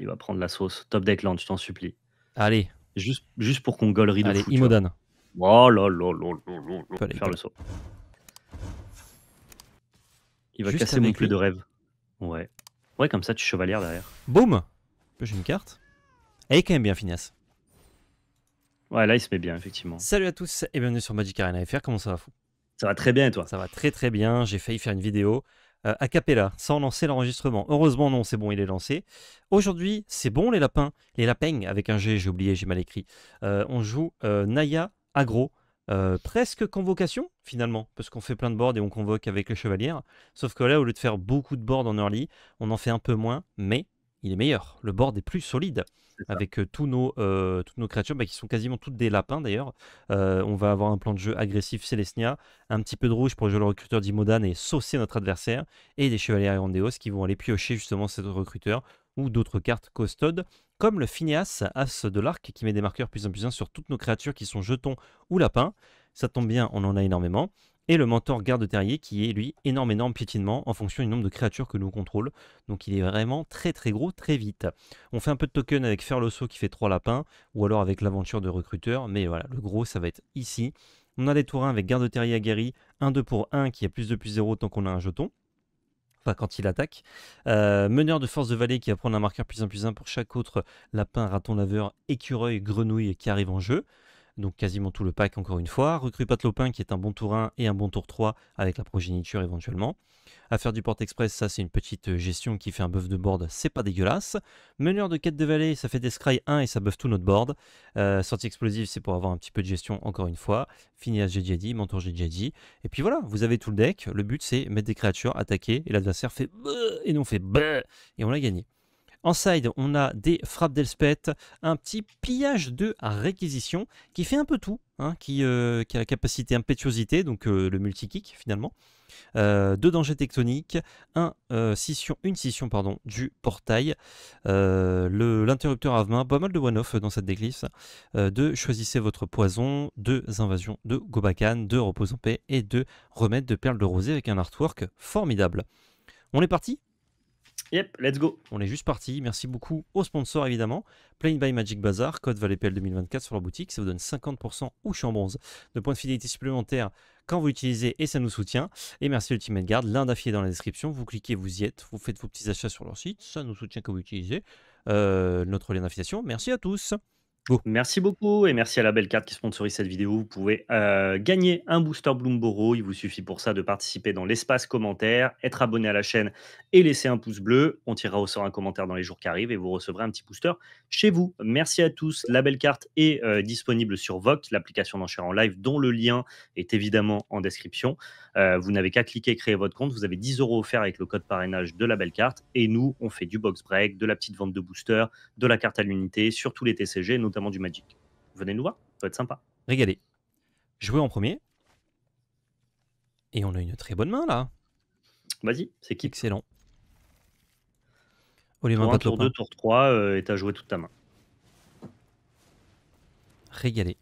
il va prendre la sauce. Top land, tu t'en supplie. Allez. Juste, juste pour qu'on gollerie de Allez, Oh Faire le saut. Il va casser mon plus de rêve. Ouais. Ouais, comme ça, tu chevalière derrière. Boum J'ai une carte. Elle est quand même bien finesse Ouais, là, il se met bien, effectivement. Salut à tous et bienvenue sur Magic Arena FR. Comment ça va, fou Ça va très bien et toi Ça va très très bien. J'ai failli faire une vidéo. Euh, a cappella, sans lancer l'enregistrement. Heureusement, non, c'est bon, il est lancé. Aujourd'hui, c'est bon, les lapins, les lapins, avec un G, j'ai oublié, j'ai mal écrit. Euh, on joue euh, Naya Agro. presque convocation finalement, parce qu'on fait plein de boards et on convoque avec les chevalier. Sauf que là, au lieu de faire beaucoup de boards en early, on en fait un peu moins, mais il est meilleur. Le board est plus solide avec euh, tous nos, euh, toutes nos créatures bah, qui sont quasiment toutes des lapins d'ailleurs. Euh, on va avoir un plan de jeu agressif Célestia, un petit peu de rouge pour jouer le recruteur d'Imodan et saucer notre adversaire, et des chevaliers Arondeos qui vont aller piocher justement cet recruteur ou d'autres cartes costaudes, comme le Phineas, As de l'Arc, qui met des marqueurs plus en plus sur toutes nos créatures qui sont jetons ou lapins. Ça tombe bien, on en a énormément et le mentor garde terrier qui est lui énorme énorme piétinement en fonction du nombre de créatures que nous contrôlons Donc il est vraiment très très gros très vite. On fait un peu de token avec Ferlosso qui fait 3 lapins ou alors avec l'aventure de recruteur mais voilà le gros ça va être ici. On a des tours avec garde terrier aguerri, 1-2 pour 1 qui a plus de plus 0 tant qu'on a un jeton. Enfin, quand il attaque. Euh, meneur de force de vallée qui va prendre un marqueur plus 1 plus 1 pour chaque autre lapin, raton laveur, écureuil, grenouille qui arrive en jeu donc quasiment tout le pack encore une fois. Recrue Lopin qui est un bon tour 1 et un bon tour 3 avec la progéniture éventuellement. Affaire du porte express, ça c'est une petite euh, gestion qui fait un buff de board, c'est pas dégueulasse. Meneur de quête de vallée, ça fait des scry 1 et ça buff tout notre board. Euh, sortie explosive, c'est pour avoir un petit peu de gestion encore une fois. Phineas à mentor GDID. Et puis voilà, vous avez tout le deck. Le but c'est mettre des créatures, attaquer et l'adversaire fait et nous on fait et on l'a gagné. En side, on a des frappes d'Elspeth, un petit pillage de réquisition qui fait un peu tout, hein, euh, qui, a la capacité impétuosité, donc euh, le multi-kick finalement. Euh, deux dangers tectoniques, une scission du portail, l'interrupteur à main, pas mal de one-off dans cette déclisse, deux, choisissez votre poison, deux invasions de Gobakan, deux repose en paix et deux remèdes de perles de rosée avec un artwork formidable. On est parti Yep, let's go. On est juste parti. Merci beaucoup aux sponsors évidemment. Plain by Magic Bazar, code ValetPL 2024 sur leur boutique. Ça vous donne 50% ou en bronze de points de fidélité supplémentaires quand vous utilisez et ça nous soutient. Et merci Ultimate Guard, l'un d'affilié dans la description. Vous cliquez, vous y êtes, vous faites vos petits achats sur leur site. Ça nous soutient quand vous utilisez euh, notre lien d'affiliation. Merci à tous. Merci beaucoup et merci à la belle carte qui sponsorise cette vidéo. Vous pouvez euh, gagner un booster Bloomboro. Il vous suffit pour ça de participer dans l'espace commentaire, être abonné à la chaîne et laisser un pouce bleu. On tirera au sort un commentaire dans les jours qui arrivent et vous recevrez un petit booster chez vous. Merci à tous. La belle carte est euh, disponible sur VOC, l'application d'enchères en live, dont le lien est évidemment en description. Euh, vous n'avez qu'à cliquer créer votre compte. Vous avez 10 euros offerts avec le code parrainage de la belle carte. Et nous, on fait du box break, de la petite vente de boosters, de la carte à l'unité sur tous les TCG, notamment du Magic. Venez nous voir, ça va être sympa. Régaler. Jouer en premier. Et on a une très bonne main là. Vas-y, c'est qui Excellent. on tour tour 2, tour 3, et t'as joué toute ta main. Régalé.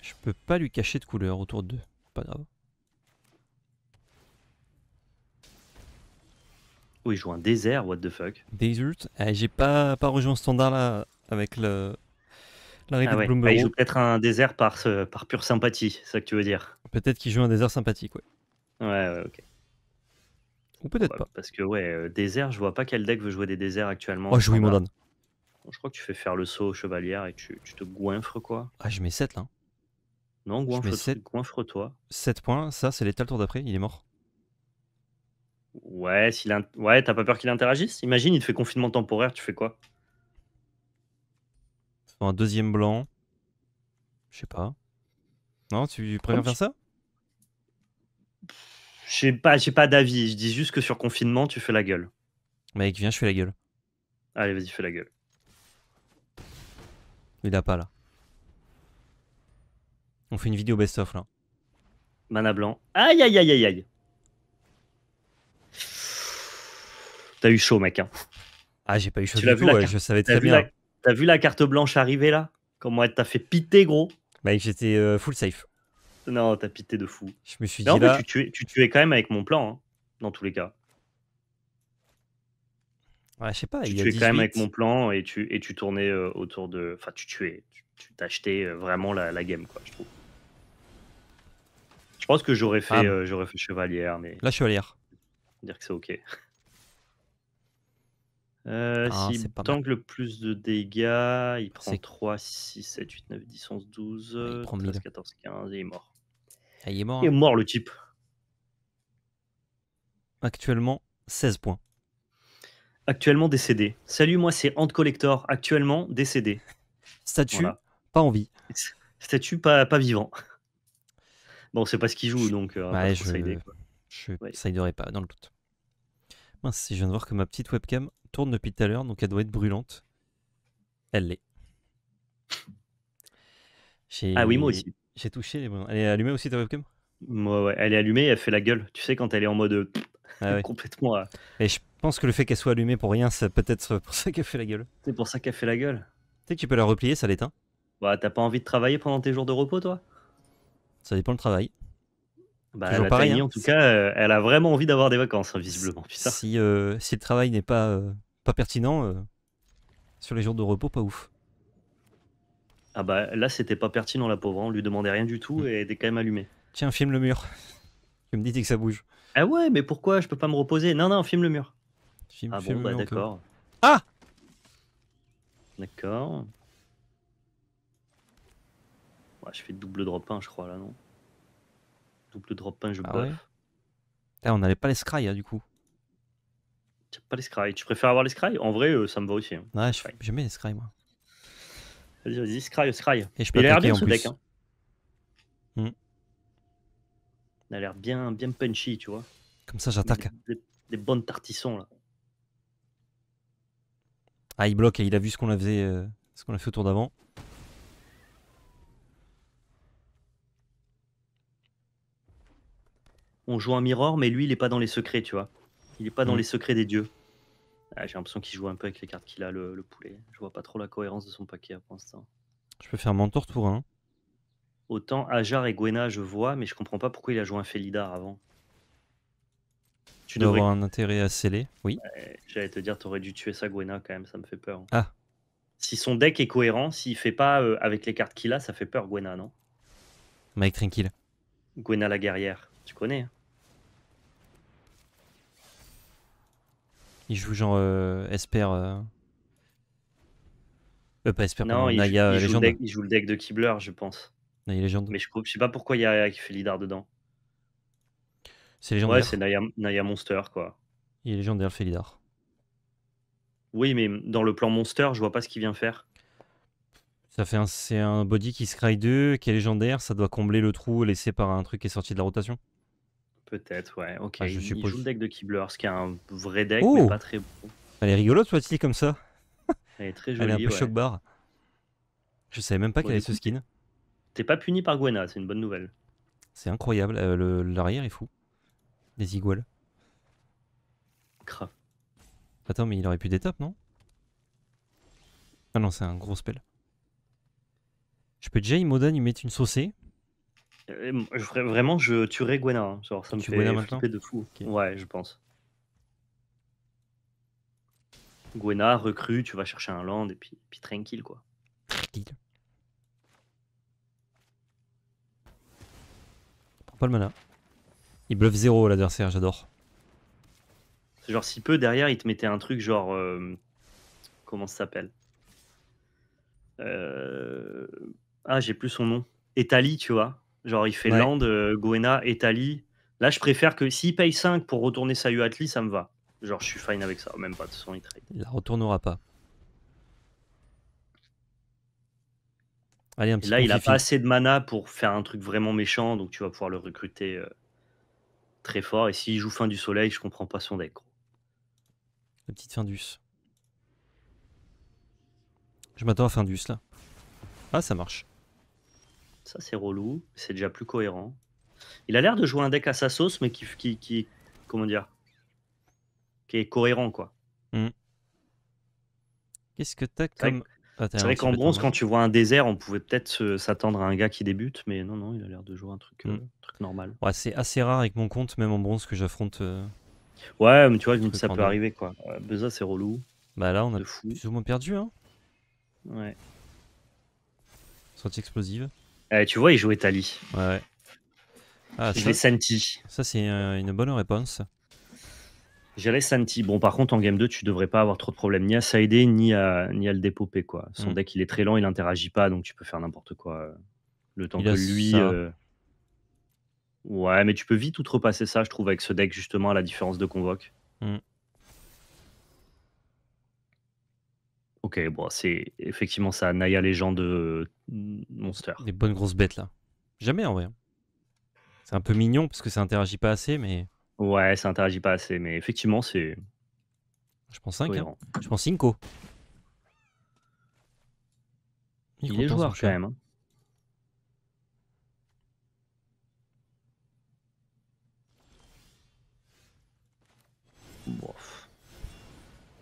Je peux pas lui cacher de couleur autour tour 2. Pas grave. Oui, il joue un désert, what the fuck. Desert eh, J'ai pas, pas rejoint standard là avec le, ah bah, il joue peut-être un désert par, par pure sympathie, c'est ça que tu veux dire Peut-être qu'il joue un désert sympathique, ouais. Ouais, ouais, ok. Ou peut-être pas. Parce que, ouais, euh, désert, je vois pas quel deck veut jouer des déserts actuellement. Oh, je mon donne. Je crois que tu fais faire le saut chevalière et tu, te goinfres, quoi. Ah, je mets 7 là. Hein. Non, goinfre, toi. 7 points, ça, c'est l'état tour d'après, il est mort. Ouais, s'il ouais t'as pas peur qu'il interagisse Imagine, il te fait confinement temporaire, tu fais quoi un deuxième blanc. Je sais pas. Non, tu préfères faire ça sais pas, j'ai pas d'avis. Je dis juste que sur confinement, tu fais la gueule. Mec, viens, je fais la gueule. Allez, vas-y, fais la gueule. Il a pas là. On fait une vidéo best-of là. Mana blanc. Aïe aïe aïe aïe aïe. T'as eu chaud, mec. Hein. Ah, j'ai pas eu chaud du tout, je savais très bien. T'as vu la carte blanche arriver là Comment elle t'a fait piter, gros Bah j'étais euh, full safe. Non, t'as pité de fou. Je me suis dit. tu, tuais, quand même avec mon plan, hein, dans tous les cas. Ouais, je sais pas. Tu il tuais y a quand même avec mon plan et tu, et tu tournais euh, autour de. Enfin, tu tuais. Tu t'achetais euh, vraiment la, game, quoi, je trouve. Je pense que j'aurais fait, ah. j'aurais fait chevalière, mais. La chevalière. Dire que c'est ok. Euh, Ah, le plus de dégâts, il prend 3, 6, 7, 8, 9, 10, 11, 12, 13, 14, 15 et il est mort. il est mort. Il est mort le type. Actuellement, 16 points. Actuellement décédé. Salut, moi c'est Ant Collector, actuellement décédé. Statue, pas pas vie. Statut pas, pas vivant. Bon, c'est pas ce qu'il joue, donc euh, je- ne pas dans le doute. Mince, je viens de voir que ma petite webcam tourne depuis tout à l'heure, donc elle doit être brûlante. Elle l'est. Ah oui, moi aussi. J'ai touché les Elle est allumée aussi ta webcam Moi, ouais, elle est allumée elle fait la gueule. Tu sais, quand elle est en mode euh, ah complètement. Euh, Et je pense que le fait qu'elle soit allumée pour rien, c'est peut-être pour ça qu'elle fait la gueule. C'est pour ça qu'elle fait la gueule. Tu sais que tu peux la replier, ça l'éteint. Bah, t'as pas envie de travailler pendant tes jours de repos, toi Ça dépend le travail. Bah, la pareil. Hein. En tout cas, euh, elle a vraiment envie d'avoir des vacances, hein, visiblement. Si, euh, si le travail n'est pas, euh, pas pertinent, sur les jours de repos, pas ouf. Ah bah là, c'était pas pertinent, la pauvre. Hein. On lui demandait rien du tout mm. et elle était quand même allumée. Tiens, filme le mur. tu me dis que ça bouge. Ah ouais, mais pourquoi Je peux pas me reposer. Non, non, filme le mur. Ah bon, bah d'accord. Ah D'accord. je fais double drop 1, je crois, là, non Double drop punch, je ah eh, on n'avait pas les scry hein, du coup. T'as pas les scry. Tu préfères avoir les scry En vrai, euh, ça me va aussi. Hein. Ouais, j'aime les scry moi. Vas-y, vas-y, scry, scry. Il a l'air bien deck. Hein. Hmm. Il a l'air bien, bien punchy, tu vois. Comme ça, j'attaque. Des, bonnes tartissons là. Ah, il bloque et il a vu ce qu'on a, euh, qu'on a fait autour d'avant. on joue un mirror, mais lui, il n'est pas dans les secrets, tu vois. Il n'est pas dans mm. les secrets des dieux. Ah, j'ai l'impression qu'il joue un peu avec les cartes qu'il a, le, poulet. Je vois pas trop la cohérence de son paquet hein, pour l'instant. Je peux faire mon tour tour, hein. Autant Ajar et Gwena, je vois, mais je comprends pas pourquoi il a joué un Felidar avant. Tu devrais avoir un intérêt à sceller, oui. J'allais te dire, aurais dû tuer ça, Gwena, quand même, ça me fait peur. Ah. Si son deck est cohérent, s'il fait pas euh, avec les cartes qu'il a, ça fait peur, Gwena, non Mike Tranquille. Gwena la guerrière, tu connais. Hein Il joue genre euh, Esper. Euh, euh... pas Esper, non, il, Naya il, joue il, joue le deck de Kibler, je pense. Naya Légende. Mais je, je sais pas pourquoi il y a qui fait Lidar dedans. C'est légendaire. Ouais, c'est Naya, Monster, quoi. Il est légendaire, fait Lidar. Oui, mais dans le plan Monster, je vois pas ce qu'il vient faire. Ça fait un, c'est un body qui scry 2, qui est légendaire, ça doit combler le trou laissé par un truc qui est sorti de la rotation. Peut-être, ouais. Ok. Ah, je il, joue le deck de Kibler, ce qui est un vrai deck, mais oh pas très bon. Elle est rigolote, soit-il, comme ça. Elle est très jolie. Elle est un peu choc bar. Je savais même pas qu'elle avait ce skin. T'es pas puni par Gwena, c'est une bonne nouvelle. C'est incroyable. Euh, l'arrière est fou. Des iguales. Crap. Attends, mais il aurait pu d'étape non Ah non, c'est un gros spell. Je peux déjà immodan il met une saucée. Euh, je vraiment, je tuerais Gwena. Hein. ça me maintenant de fou. Ouais, je pense. Gwena, recrue, tu vas chercher un land et puis, puis tranquille quoi. Tranquille. Prends pas le mana. Il bluffe zéro l'adversaire, j'adore. C'est genre si peu derrière, il te mettait un truc genre. Euh, comment ça s'appelle euh, Ah, j'ai plus son nom. Etali, tu vois. Genre, il fait Land, euh, Gwena, Goena, Etali. Là, je préfère que s'il paye 5 pour retourner sa Atli, ça me va. Genre, je suis fine avec ça. Même pas, de son façon, il trade. Il la retournera pas. là, il a pas assez de mana pour faire un truc vraiment méchant, donc tu vas pouvoir le recruter euh, très fort. Et s'il joue fin du soleil, je comprends pas son deck. Gros. La petite Findus. Je m'attends à Findus là. Ah, ça marche. Ça, c'est relou. C'est déjà plus cohérent. Il a l'air de jouer un deck à sa sauce, mais qui, qui, qui comment dire, qui est cohérent, quoi. Hmm. Qu'est-ce que t'as comme... c'est vrai qu'en bronze, quand tu vois un désert, on pouvait peut-être s'attendre à un gars qui débute, mais non, non, il a l'air de jouer un truc, euh, hmm. truc normal. Ouais, c'est assez rare avec mon compte, même en bronze, que j'affronte. Euh, ouais, mais tu vois, ça peut arriver, quoi. Beza, euh, c'est relou. Bah là, on a plus ou moins perdu, hein. Ouais. Sortie explosive. Eh, tu vois, il jouait Tali. Ouais. Ah, je senti. Ça, c'est une bonne réponse. J'allais senti. Bon, par contre, en game 2, tu devrais pas avoir trop de problèmes ni à s'aider, ni à, ni le dépoper. Quoi. Son mm. deck, il est très lent, il n'interagit pas, donc tu peux faire n'importe quoi. Euh, le temps que lui. Euh, ouais, mais tu peux vite outrepasser ça, je trouve, avec ce deck, justement, à la différence de Convoque. Mm. Ok, bon, c'est effectivement ça, Naya gens de mmh, Monster. Des bonnes grosses bêtes là. Jamais en vrai. Hein. C'est un peu mignon parce que ça interagit pas assez, mais. Ouais, ça interagit pas assez, mais effectivement, c'est. Je pense 5, hein. je pense 5. Il, Il est joueur quand même. Hein.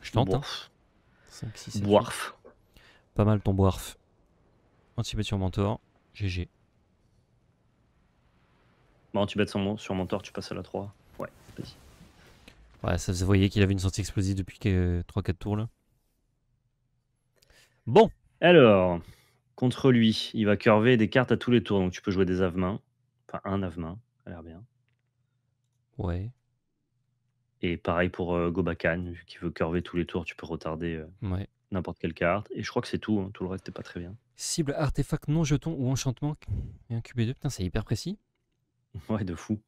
Je tente. 5, Boarf. Pas mal ton Boarf. Antibet sur Mentor. GG. Bon, bah, Antibet sur, sur Mentor, tu passes à la 3. Ouais, vas-y. Ouais, ça vous voyez qu'il avait une sortie explosive depuis 3-4 tours là. Bon. Alors, contre lui, il va curver des cartes à tous les tours. Donc tu peux jouer des mains. Enfin, un main, Ça a l'air bien. Ouais. Et pareil pour Gobakan, vu qu'il veut curver tous les tours, tu peux retarder n'importe quelle carte. Et je crois que c'est tout, hein, tout le reste n'est pas très bien. Cible, artefact, non jeton ou enchantement. Et un QB2, putain, c'est hyper précis. Ouais, de fou.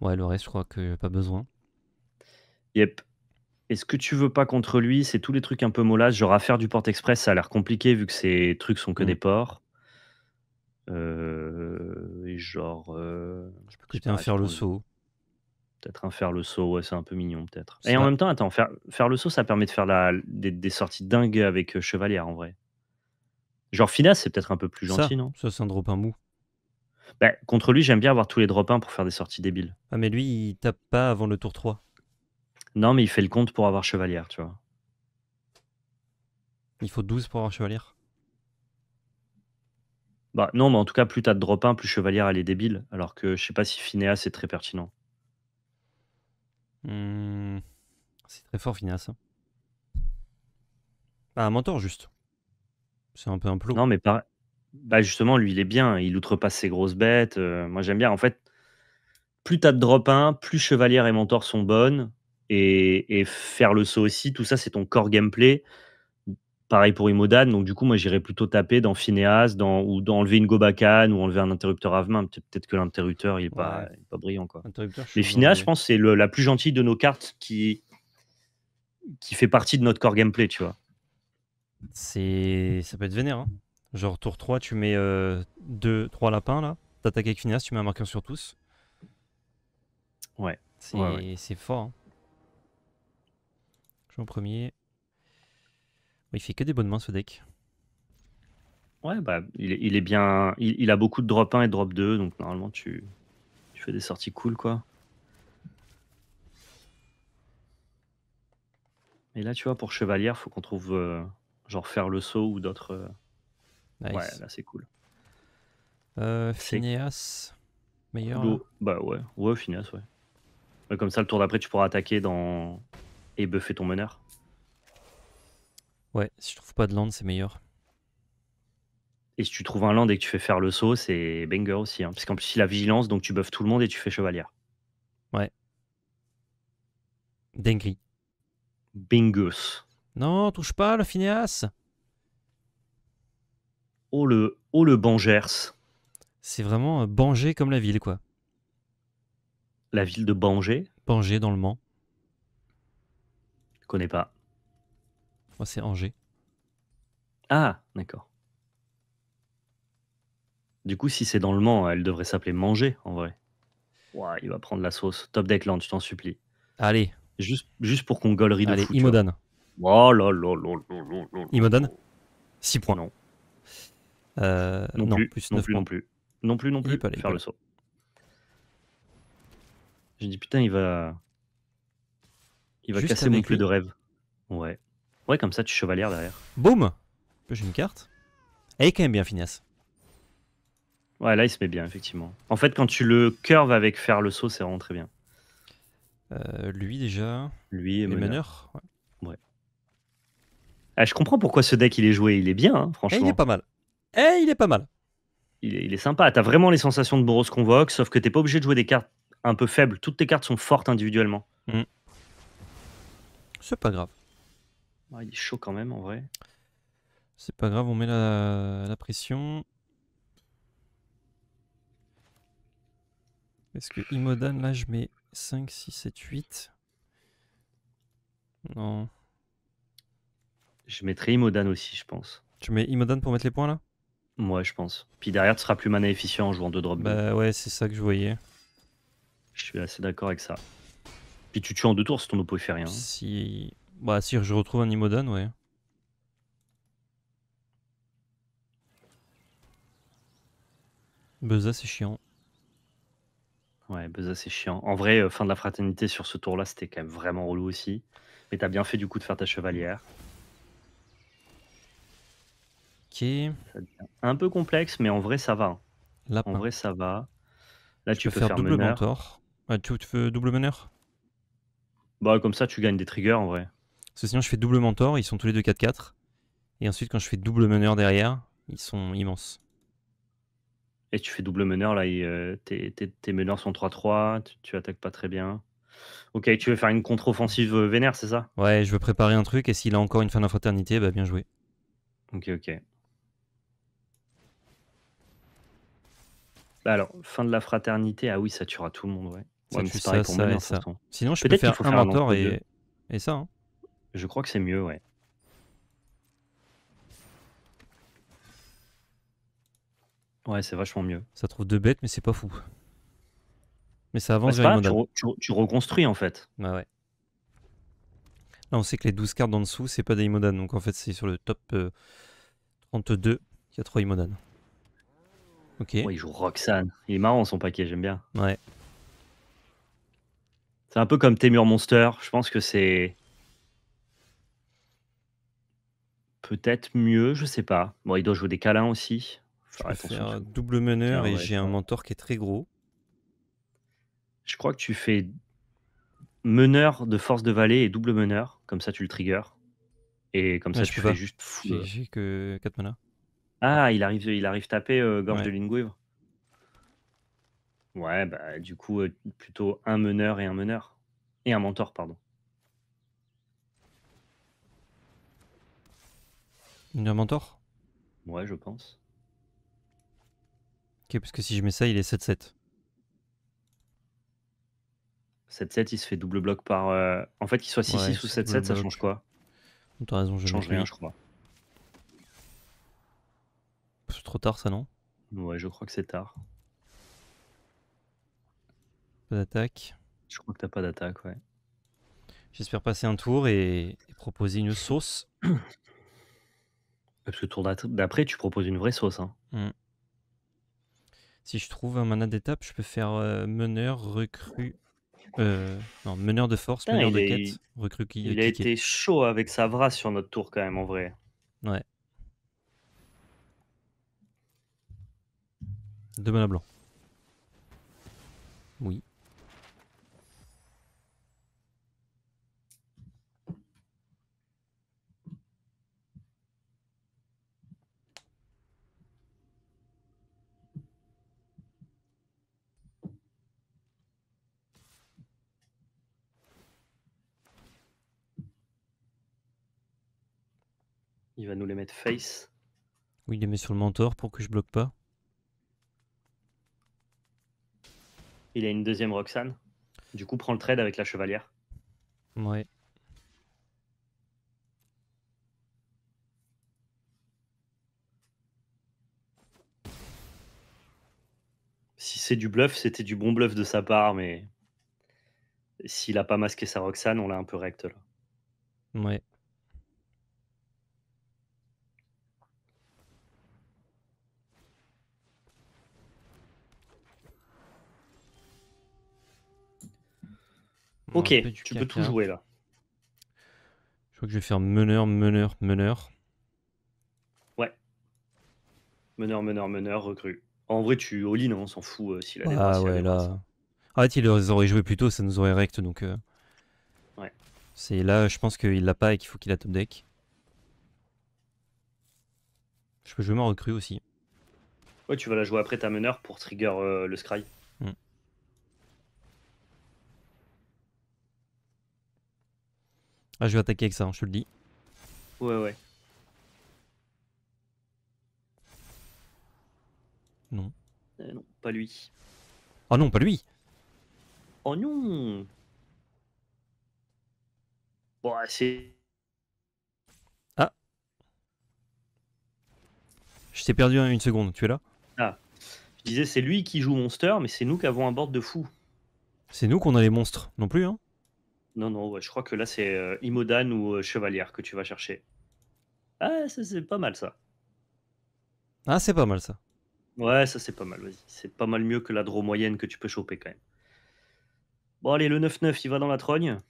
Ouais, le reste, je crois que pas besoin. Yep. est ce que tu veux pas contre lui, c'est tous les trucs un peu molasses. genre à faire du porte express, ça a l'air compliqué vu que ces trucs sont que mmh. des ports. Euh, et genre. Euh, je peux peut-être un faire le saut. Peut-être un faire le saut, ouais, c'est un peu mignon, peut-être. Et en même temps, attends, faire, faire le saut, ça permet de faire la, des, sorties dingues avec euh, Chevalière, en vrai. Genre, Finas, c'est peut-être un peu plus gentil, ça, non Ça, c'est un drop un mou. Bah, contre lui, j'aime bien avoir tous les drop 1 pour faire des sorties débiles. Ah, mais lui, il tape pas avant le tour 3. Non, mais il fait le compte pour avoir Chevalière, tu vois. Il faut 12 pour avoir Chevalière bah, non, mais en tout cas, plus t'as de drop 1, plus Chevalière, elle est débile. Alors que je sais pas si Phineas est très pertinent. Hmm. C'est très fort, Phineas. Bah, un mentor, juste. C'est un peu un plot. Non, mais bah, justement, lui, il est bien. Il outrepasse ses grosses bêtes. Euh, moi, j'aime bien. En fait, plus t'as de drop 1, plus Chevalière et Mentor sont bonnes. et faire le saut aussi, tout ça, c'est ton core gameplay. Pareil pour Imodan. Donc, du coup, moi, j'irais plutôt taper dans Phineas dans, ou d'enlever une Gobacan ou enlever un interrupteur à main. Peut-être que l'interrupteur, il n'est pas, brillant. Quoi. Mais Phineas, je pense, c'est la plus gentille de nos cartes qui, qui fait partie de notre core gameplay, tu vois. C'est... Ça peut être vénère. Hein. Genre, tour 3, tu mets 2, euh, 3 lapins, là. T'attaques avec Phineas, tu mets un marqueur sur tous. Ouais. C'est fort. Hein. Je en premier. Il fait que des bonnes mains ce deck. Ouais, bah, il, est, bien. Il, a beaucoup de drop 1 et drop 2, donc normalement tu, fais des sorties cool quoi. Et là, tu vois, pour Chevalière, faut qu'on trouve euh, genre faire le saut ou d'autres. Euh, ouais, là c'est cool. Euh, Phineas, meilleur. Bah ouais, ouais, Phineas, ouais. Bah, comme ça, le tour d'après, tu pourras attaquer dans et buffer ton meneur. Ouais, si je trouves pas de land, c'est meilleur. Et si tu trouves un land et que tu fais faire le saut, c'est banger aussi. Hein. Parce plus, il a vigilance, donc tu buffes tout le monde et tu fais chevalière. Ouais. Dengri. Bingus. Non, touche pas le Phineas. Oh le, oh le Bangers. C'est vraiment euh, Banger comme la ville, quoi. La ville de Bangers Banger dans le Mans. Je connais pas c'est Angers. Ah, d'accord. Du coup, si c'est dans le Mans, elle devrait s'appeler Manger, en vrai. il va prendre la sauce. Top deck Deckland, tu t'en supplie. Allez. Juste, juste pour qu'on gollerie de Allez, Imodan. Oh là là là là Imodan 6 points. Non. Euh, non, plus, non, plus, non, plus, non plus, faire le saut. J'ai dit putain, il va, il va casser mon plus de rêve. Ouais. Ouais, comme ça, tu chevalières derrière. Boum J'ai une carte. Elle est quand même bien finesse. Ouais, là, il se met bien, effectivement. En fait, quand tu le curves avec faire le saut, c'est vraiment très bien. Euh, lui, déjà. Lui et Meneur. Ouais. Ah, je comprends pourquoi ce deck, il est joué. Il est bien, franchement. Hein, eh, il est pas mal. Eh, il est pas mal. Il est, sympa. T'as vraiment les sensations de Boros Convoque, sauf que t'es pas obligé de jouer des cartes un peu faibles. Toutes tes cartes sont fortes individuellement. Mm. C'est pas grave. Ah, il est chaud quand même en vrai. C'est pas grave, on met la, pression. Est-ce que Imodan, là, je mets 5, 6, 7, 8 Non. Je mettrais Imodan aussi, je pense. Tu mets Imodan pour mettre les points, là Ouais, je pense. Puis derrière, tu seras plus mana efficient en jouant deux drops. Bah ouais, c'est ça que je voyais. Je suis assez d'accord avec ça. Puis tu tues en deux tours si ton oppo fait rien. Si. Bah si je retrouve un Imodon, ouais. Beza c'est chiant. Ouais, Beza c'est chiant. En vrai, euh, fin de la fraternité sur ce tour-là, c'était quand même vraiment relou aussi. Mais t'as bien fait du coup de faire ta chevalière. Ok. Un peu complexe, mais en vrai ça va. Hein. Là, En vrai ça va. Là tu, veux peux, faire, double mentor. Ah, tu, tu, veux double meneur Bah comme ça tu gagnes des triggers en vrai. Parce que sinon, je fais double mentor, ils sont tous les deux 4-4. Et ensuite, quand je fais double meneur derrière, ils sont immenses. Et tu fais double meneur, là, euh, tes, meneurs sont 3-3, tu, attaques pas très bien. Ok, tu veux faire une contre-offensive euh, vénère, c'est ça Ouais, je veux préparer un truc, et s'il a encore une fin de fraternité, bah bien joué. Ok, ok. Bah, alors, fin de la fraternité, ah oui, ça tuera tout le monde, ouais. Ça me tue ça, ça, et ça. Sinon, je peux faire, un mentor et... et ça. Hein. Je crois que c'est mieux, ouais. Ouais, c'est vachement mieux. Ça trouve deux bêtes, mais c'est pas fou. Mais ça avance vers tu, reconstruis en fait. Ouais, bah ouais. Là, on sait que les 12 cartes en dessous, c'est pas des Imodan. Donc en fait, c'est sur le top 32 euh, qu'il y a 3 Imodan. Ok. il joue Roxane. Il est marrant son paquet, j'aime bien. Ouais. C'est un peu comme Temur Monster. Je pense que c'est Peut-être mieux, je sais pas. Bon, il doit jouer des câlins aussi. Euh, double meneur et j'ai un mentor qui est très gros. Je crois que tu fais meneur de force de vallée et double meneur. Comme ça, tu le triggers. Et comme ça, tu fais juste fou. Euh. J'ai que 4 Ah, il arrive, il arrive taper euh, Gorge de Linguivre. Ouais, bah du coup, plutôt un meneur et un meneur. Et un mentor, pardon. Une a mentor Ouais, je pense. Ok, parce que si je mets ça, il est 7-7. 7-7, il se fait double bloc par. Euh, en fait, qu'il soit 6-6 ou 7-7, ça change quoi T'as raison, je change rien, je crois. C'est trop tard, ça, non Ouais, je crois que c'est tard. Pas d'attaque. Je crois que t'as pas d'attaque, ouais. J'espère passer un tour et, et proposer une sauce. Parce que tour d'après, tu proposes une vraie sauce. Hein. Mm. Si je trouve un mana d'étape, je peux faire euh, meneur, recrue. Euh, non, meneur de force, meneur de quête, recrue qui. Il a été chaud avec sa vraie sur notre tour quand même en vrai. Ouais. Deux mana blancs. Oui. Il va nous les mettre face. Oui, il les met sur le mentor pour que je bloque pas. Il a une deuxième Roxane. Du coup, prend le trade avec la chevalière. Ouais. Si c'est du bluff, c'était du bon bluff de sa part, mais s'il a pas masqué sa Roxane, on l'a un peu recte là. Ouais. Ok, tu peux tout jouer là. Je crois que je vais faire meneur, meneur, meneur. Ouais. Meneur, meneur, meneur, recrue. En vrai, tu all in, on s'en fout euh, s'il a Ah ouais, là. En fait, ils auraient joué plus tôt, ça nous aurait rect donc. Euh. Ouais. C'est là, je pense qu'il l'a pas et qu'il faut qu'il a top deck. Je peux jouer ma recrue aussi. Ouais, tu vas la jouer après ta meneur pour trigger euh, le scry. Ah, je vais attaquer avec ça, hein, je te le dis. Ouais, ouais. Non. Euh, non, pas lui. Oh non, pas lui Oh non Bon, c'est... Ah Je t'ai perdu une seconde, tu es là Ah. Je disais, c'est lui qui joue Monster, mais c'est nous qui avons un board de fou. C'est nous qu'on a les monstres, non plus, hein non, non, je crois que là, c'est euh, Imodan ou euh, Chevalière que tu vas chercher. Ah, c'est pas mal, ça. Ah, c'est pas mal, ça. Ouais, ça, c'est pas mal, vas-y. C'est pas mal mieux que la draw moyenne que tu peux choper, quand même. Bon, allez, le 9-9, il va dans la trogne.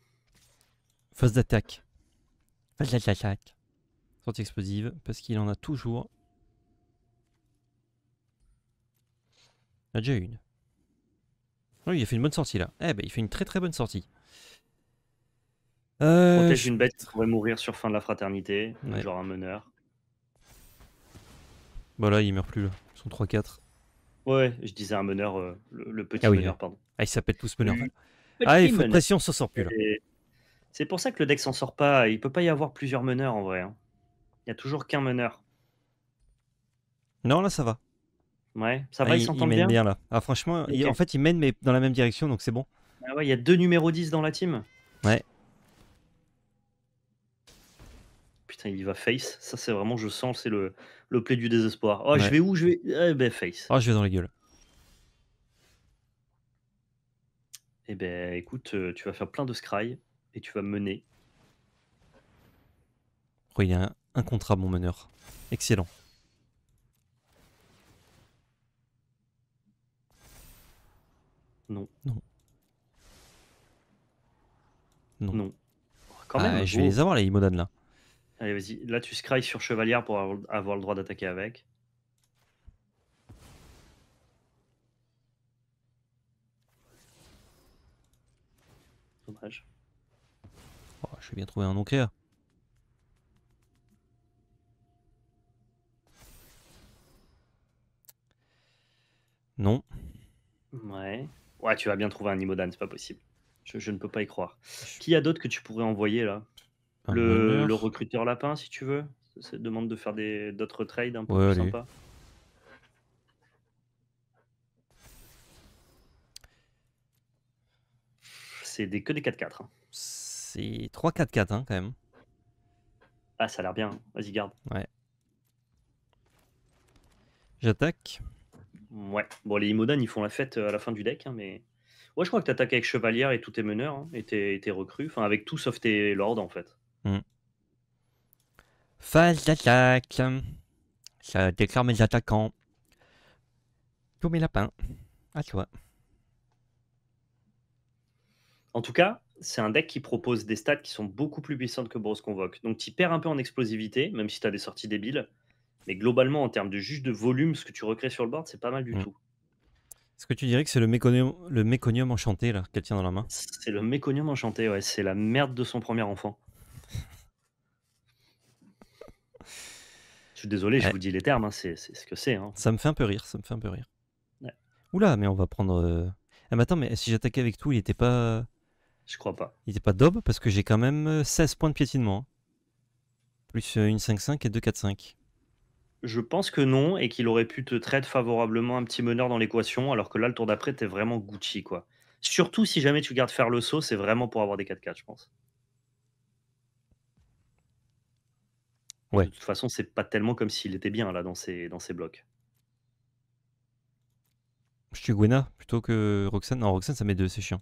Phase d'attaque. Phase d'attaque. Sortie explosive, parce qu'il en a toujours. Il a déjà une. Oui, il a fait une bonne sortie là. Eh ben, il fait une très très bonne sortie. Euh, Protège une bête qui va mourir sur fin de la fraternité, genre un meneur. Voilà, bah il meurt plus là. Ils sont 3-4. Ouais, je disais un meneur, euh, le, petit ah meneur, hein. pardon. Ah, il s'appelle tous meneurs. Ah, il faut pression, on s'en sort plus là. C'est pour ça que le deck s'en sort pas. Il peut pas y avoir plusieurs meneurs en vrai. Hein. Il y a toujours qu'un meneur. Non, là ça va. Ouais, ça va, ah, ils s'entendent il bien. bien. là. Ah, franchement, en fait, ils mènent mais dans la même direction, donc c'est bon. Ah ouais, il y a deux numéros 10 dans la team. Ouais. putain, il y va face. Ça, c'est vraiment, je sens, c'est le, le play du désespoir. Oh, je vais où Je vais. Eh ben, face. Oh, je vais dans la gueule. Eh ben, écoute, euh, tu vas faire plein de scry et tu vas mener. Oui, il y a un, contrat, mon meneur. Excellent. Non. Non. Non. non. Oh, ah, je vais les avoir, les Imodan, là. Allez, vas-y. Là, tu scry sur Chevalière pour avoir le droit d'attaquer avec. Dommage. Oh, je vais bien trouver un non Non. Ouais. Ouais, tu vas bien trouver un nimodan c'est pas possible. Je, ne peux pas y croire. Qui y a d'autres que tu pourrais envoyer là le, recruteur lapin, si tu veux. Ça demande de faire d'autres trades un peu C'est que des 4-4. Hein. C'est 3-4-4 hein, quand même. Ah, ça a l'air bien. Vas-y, garde. Ouais. J'attaque. Ouais. Bon, les Imodan, ils font la fête euh, à la fin du deck, hein, mais. Ouais, je crois que t'attaques avec Chevalière et tous tes meneurs, et tes, tes recrues, enfin avec tout sauf tes lords en fait. Mm. Phase d'attaque. Ça déclare mes attaquants. Tous mes lapins. À toi. En tout cas, c'est un deck qui propose des stats qui sont beaucoup plus puissantes que bros Convoque. Donc tu perds un peu en explosivité, même si tu as des sorties débiles. Mais globalement, en termes de juge de volume, ce que tu recrées sur le board, c'est pas mal du mm. tout. Est-ce que tu dirais que c'est le, méconium, le méconium enchanté qu'elle tient dans la main C'est le méconium enchanté, ouais. C'est la merde de son premier enfant. suis désolé, je vous dis les termes, hein, c'est ce que c'est. Hein. Ça me fait un peu rire, ça me fait un peu rire. Oula, mais on va prendre. Euh, ah, mais attends, mais si j'attaquais avec tout, il était pas. Je crois pas. Il était pas d'ob parce que j'ai quand même 16 euh, points de piétinement. Hein. Plus euh, une 5-5 et 2-4-5. Je pense que non, et qu'il aurait pu te traiter favorablement un petit meneur dans l'équation, alors que là, le tour d'après, t'es vraiment Gucci, quoi. Surtout si jamais tu gardes faire le saut, c'est vraiment pour avoir des 4-4, je pense. Ouais. De toute façon, c'est pas tellement comme s'il était bien là dans ces, dans ces blocs. Je tue Gwena plutôt que Roxane. Non, Roxane, ça met deux, c'est chiant.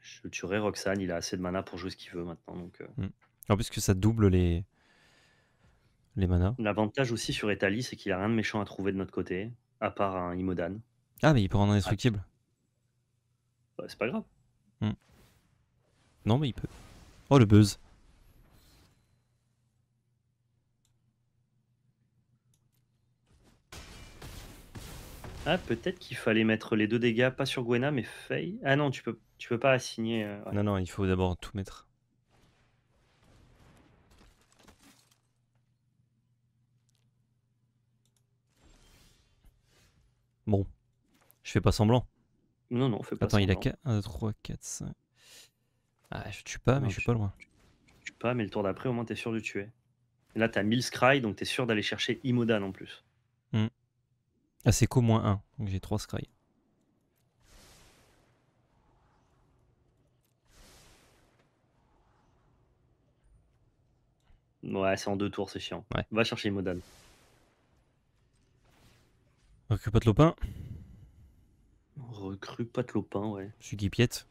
Je tuerai Roxane, il a assez de mana pour jouer ce qu'il veut maintenant. Donc, euh. mm. En plus que ça double les, les manas. L'avantage aussi sur Etali, c'est qu'il a rien de méchant à trouver de notre côté, à part un Imodan. Ah, mais il peut rendre indestructible. Bah, c'est pas grave. Mm. Non, mais il peut. Oh, le buzz. Ah, peut-être qu'il fallait mettre les deux dégâts, pas sur Gwena, mais Faye. Ah non, tu peux, tu peux pas assigner. Euh, non, non, il faut d'abord tout mettre. Bon, je fais pas semblant. Non, non, fais pas Attends, il a 1, 2, 3, 4, 5. Ah, je tue pas, mais je suis pas loin. Je tue pas, mais le tour d'après, au moins, t'es sûr de tuer. Là, t'as 1000 scry, donc t'es sûr d'aller chercher Imodan en plus. Ah, c'est qu'au moins 1, donc j'ai 3 scry. Ouais, c'est en deux tours, c'est chiant. Ouais. Va chercher Modan. Recrue pas de lopin. Recrue pas de lopin, ouais. Je suis qui piète.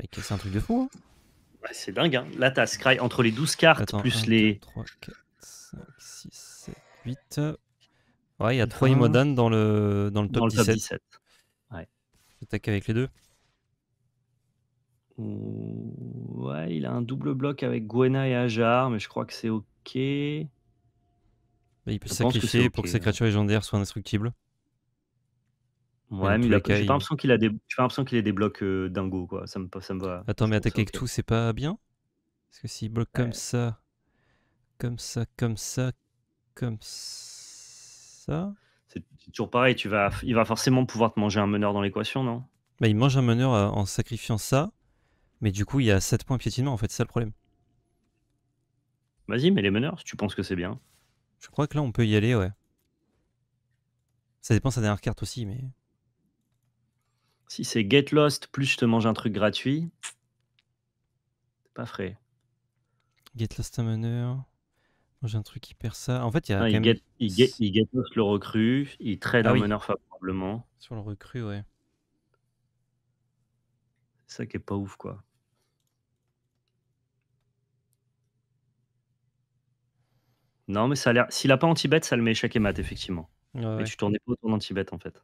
Mais c'est un truc de fou, hein bah, c'est dingue. Hein. Là, t'as Scry entre les 12 cartes plus les. 3, 4, 5, 6, 7, 8. Ouais, il y a 3 Imodan dans le, dans le top 17. Top avec les deux. Ouais, il a un double bloc avec Gwena et Ajar, mais je crois que c'est ok. Bah, il peut sacrifier pour que ses créatures légendaires soient indestructibles. Ouais, mais, j'ai pas l'impression qu'il a l'impression qu'il ait des blocs euh, dingo quoi. Ça me, me va. Attends, mais attaquer avec tout, c'est pas bien. Parce que s'il bloque comme ça, comme ça, comme ça, comme ça. C'est toujours pareil. Tu vas, il va forcément pouvoir te manger un meneur dans l'équation, non bah, il mange un meneur euh, en sacrifiant ça, mais du coup, il y a 7 points piétinement. En fait, c'est ça le problème. Vas-y, mais les meneurs, si tu penses que c'est bien. Je crois que là, on peut y aller, ouais. Ça dépend de sa dernière carte aussi, mais. Si c'est get lost plus je te mange un truc gratuit, c'est pas frais. Get lost à meneur. J'ai un truc hyper ça. En fait, il y a. get, lost le recrue, il trade ah un meneur favorablement. Sur le recrue, ouais. C'est ça qui est pas ouf, quoi. Non, mais ça a l'air. S'il a pas anti-bet, ça le met chaque et effectivement. Ouais, mais tu tournais pas autour d'anti-bet, en fait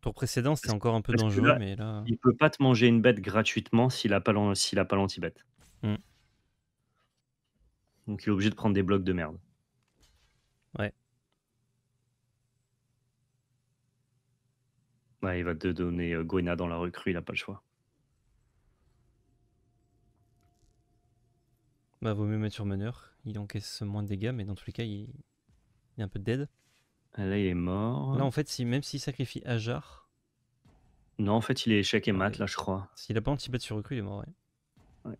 tour précédent, c'était encore un peu dangereux, mais là... Il peut pas te manger une bête gratuitement s'il a pas lanti bête hmm. Donc il est obligé de prendre des blocs de merde. Ouais. Ouais, il va te donner euh, Gwena dans la recrue, il n'a pas le choix. Bah, vaut mieux mettre sur meneur. Il encaisse moins de dégâts, mais dans tous les cas, il, il est un peu dead. Ah, là, il est mort. Là, en fait, si, même s'il sacrifie Ajar. Non, en fait, il est échec et mat, là, je crois. S'il a pas anti-bet sur recul, il est mort, ouais.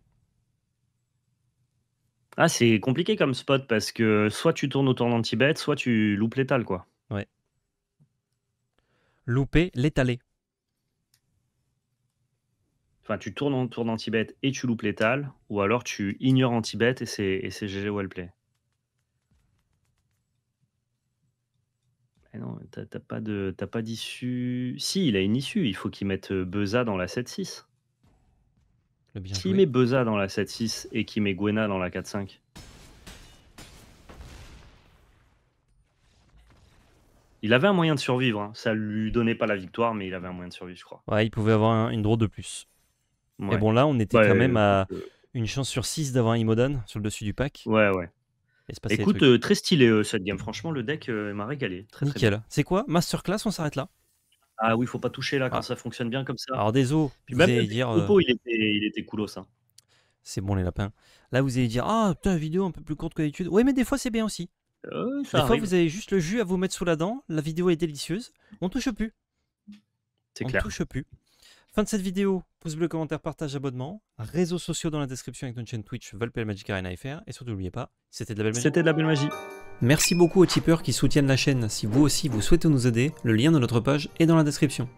Ah, c'est compliqué comme spot parce que soit tu tournes autour d'anti-bet, soit tu loupes l'étal, quoi. Ouais. Louper, l'étaler. Enfin, tu tournes autour d'anti-bet et tu loupes l'étal, ou alors tu ignores anti-bet et c'est GG well play. Eh non, t'as pas de, pas d'issue. Si, il a une issue. Il faut qu'il mette euh, Beza dans la 7-6. met Beza dans la 7-6 et qu'il met Gwena dans la 4-5, il avait un moyen de survivre. Ça hein. Ça lui donnait pas la victoire, mais il avait un moyen de survivre, je crois. Ouais, il pouvait avoir une draw de plus. Et bon, là, on était quand même à euh, une chance sur 6 d'avoir un Imodan sur le dessus du pack. ouais, ouais. Écoute, euh, très stylé euh, cette game. Franchement, le deck euh, m'a régalé. Très, Nickel. C'est quoi Masterclass, on s'arrête là Ah oui, faut pas toucher là quand ah. ça fonctionne bien comme ça. Alors, os Puis même le dire, il était, il était ça. Hein. C'est bon, les lapins. Là, vous allez dire Ah, putain, vidéo un peu plus courte que d'habitude. Oui, mais des fois, c'est bien aussi. des fois, vous avez juste le jus à vous mettre sous la dent. La vidéo est délicieuse. On touche plus. C'est clair. On touche plus. Fin de cette vidéo, pouce bleu, commentaire, partage, abonnement, réseaux sociaux dans la description avec notre chaîne Twitch, Valpel Magic Arena et surtout n'oubliez pas, c'était de la belle magie. C'était de la belle magie. Merci beaucoup aux tipeurs qui soutiennent la chaîne. Si vous aussi vous souhaitez nous aider, le lien de notre page est dans la description.